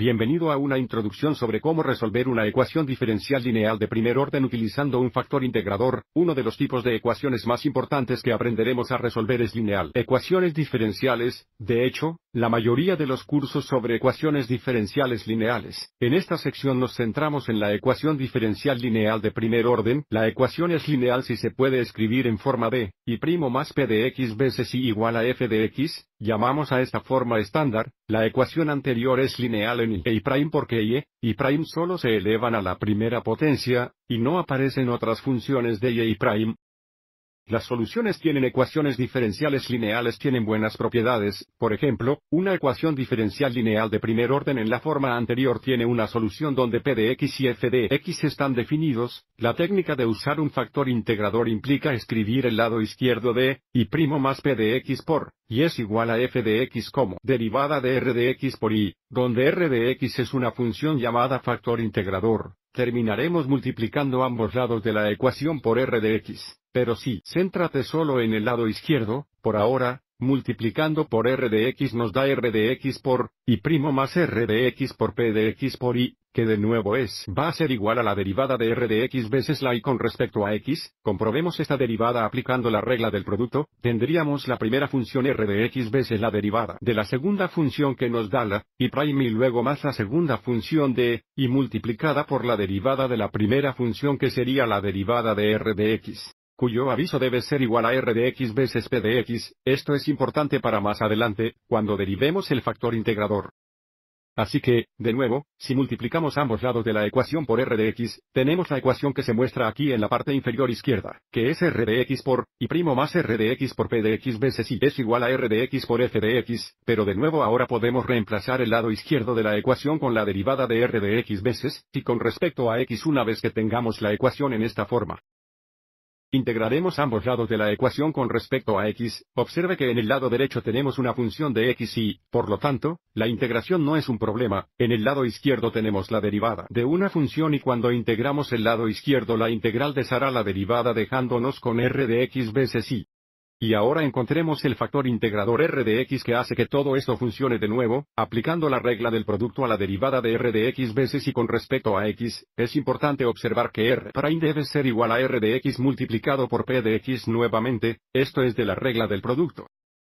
Bienvenido a una introducción sobre cómo resolver una ecuación diferencial lineal de primer orden utilizando un factor integrador. Uno de los tipos de ecuaciones más importantes que aprenderemos a resolver es lineal. Ecuaciones diferenciales, de hecho, la mayoría de los cursos sobre ecuaciones diferenciales lineales. En esta sección nos centramos en la ecuación diferencial lineal de primer orden. La ecuación es lineal si se puede escribir en forma de y' más p de x veces y igual a f de x, Llamamos a esta forma estándar, la ecuación anterior es lineal en y e prime porque y, y e prime solo se elevan a la primera potencia, y no aparecen otras funciones de y e prime. Las soluciones tienen ecuaciones diferenciales lineales tienen buenas propiedades, por ejemplo, una ecuación diferencial lineal de primer orden en la forma anterior tiene una solución donde p de x y f de x están definidos, la técnica de usar un factor integrador implica escribir el lado izquierdo de, y primo más p de x por, y es igual a f de x como derivada de r de x por y, donde r de x es una función llamada factor integrador, terminaremos multiplicando ambos lados de la ecuación por r de x. Pero si, céntrate solo en el lado izquierdo, por ahora, multiplicando por r de x nos da r de x por, y primo más r de x por p de x por y, que de nuevo es, va a ser igual a la derivada de r de x veces la y con respecto a x, comprobemos esta derivada aplicando la regla del producto, tendríamos la primera función r de x veces la derivada de la segunda función que nos da la, y prime y luego más la segunda función de, y multiplicada por la derivada de la primera función que sería la derivada de r de x cuyo aviso debe ser igual a R de x veces P de x, esto es importante para más adelante, cuando derivemos el factor integrador. Así que, de nuevo, si multiplicamos ambos lados de la ecuación por R de x, tenemos la ecuación que se muestra aquí en la parte inferior izquierda, que es R de x por, y primo más R de x por P de x veces y es igual a R de x por F de x, pero de nuevo ahora podemos reemplazar el lado izquierdo de la ecuación con la derivada de R de x veces, y con respecto a x una vez que tengamos la ecuación en esta forma, Integraremos ambos lados de la ecuación con respecto a x, observe que en el lado derecho tenemos una función de x y, por lo tanto, la integración no es un problema, en el lado izquierdo tenemos la derivada de una función y cuando integramos el lado izquierdo la integral deshará la derivada dejándonos con r de x veces y. Y ahora encontremos el factor integrador R de x que hace que todo esto funcione de nuevo, aplicando la regla del producto a la derivada de R de x veces y con respecto a x, es importante observar que R' debe ser igual a R de x multiplicado por P de x nuevamente, esto es de la regla del producto.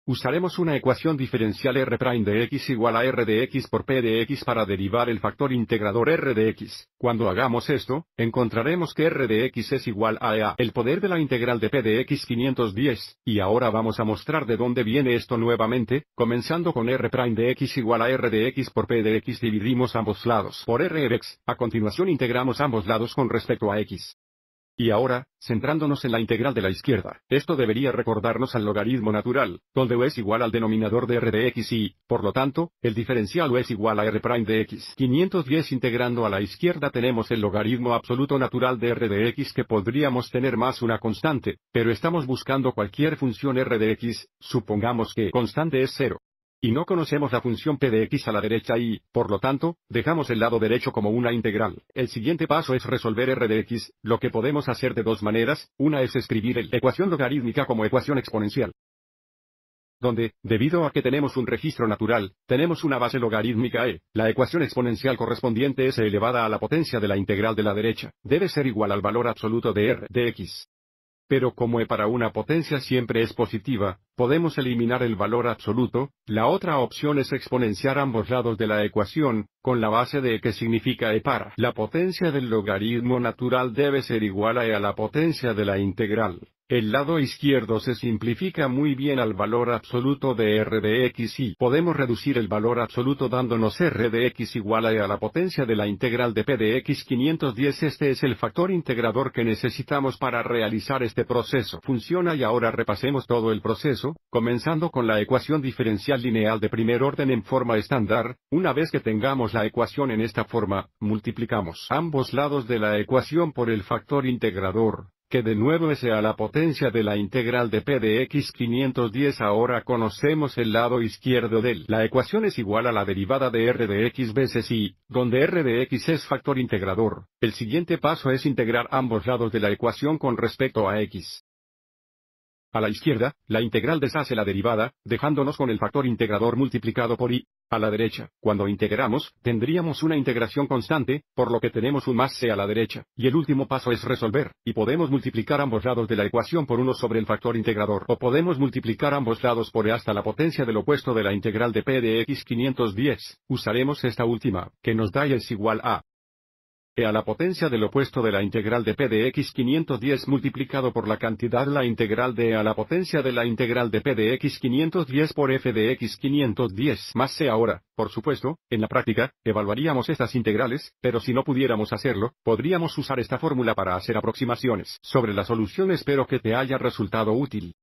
Usaremos una ecuación diferencial R' de x igual a R de x por P de x para derivar el factor integrador R de x. Cuando hagamos esto, encontraremos que R de x es igual a, e a el poder de la integral de P de x 510, y ahora vamos a mostrar de dónde viene esto nuevamente, comenzando con R' de x igual a R de x por P de x dividimos ambos lados por R de x, a continuación integramos ambos lados con respecto a x. Y ahora, centrándonos en la integral de la izquierda, esto debería recordarnos al logaritmo natural, donde u es igual al denominador de r de x y, por lo tanto, el diferencial u es igual a r prime de x. 510 integrando a la izquierda tenemos el logaritmo absoluto natural de r de x que podríamos tener más una constante, pero estamos buscando cualquier función r de x, supongamos que constante es 0 y no conocemos la función p de x a la derecha y, por lo tanto, dejamos el lado derecho como una integral. El siguiente paso es resolver r de x, lo que podemos hacer de dos maneras, una es escribir la ecuación logarítmica como ecuación exponencial donde, debido a que tenemos un registro natural, tenemos una base logarítmica e, la ecuación exponencial correspondiente es e elevada a la potencia de la integral de la derecha, debe ser igual al valor absoluto de r de x pero como E para una potencia siempre es positiva, podemos eliminar el valor absoluto, la otra opción es exponenciar ambos lados de la ecuación, con la base de E que significa E para. La potencia del logaritmo natural debe ser igual a E a la potencia de la integral. El lado izquierdo se simplifica muy bien al valor absoluto de R de x y podemos reducir el valor absoluto dándonos R de x igual a la potencia de la integral de P de x 510. Este es el factor integrador que necesitamos para realizar este proceso. Funciona y ahora repasemos todo el proceso, comenzando con la ecuación diferencial lineal de primer orden en forma estándar. Una vez que tengamos la ecuación en esta forma, multiplicamos ambos lados de la ecuación por el factor integrador que de nuevo sea la potencia de la integral de p de x 510 ahora conocemos el lado izquierdo del. la ecuación es igual a la derivada de r de x veces y, donde r de x es factor integrador, el siguiente paso es integrar ambos lados de la ecuación con respecto a x. A la izquierda, la integral deshace la derivada, dejándonos con el factor integrador multiplicado por i. A la derecha, cuando integramos, tendríamos una integración constante, por lo que tenemos un más c a la derecha, y el último paso es resolver, y podemos multiplicar ambos lados de la ecuación por 1 sobre el factor integrador, o podemos multiplicar ambos lados por e hasta la potencia del opuesto de la integral de p de x 510. Usaremos esta última, que nos da y es igual a e a la potencia del opuesto de la integral de p de x 510 multiplicado por la cantidad la integral de e a la potencia de la integral de p de x 510 por f de x 510 más c ahora, por supuesto, en la práctica, evaluaríamos estas integrales, pero si no pudiéramos hacerlo, podríamos usar esta fórmula para hacer aproximaciones sobre la solución espero que te haya resultado útil.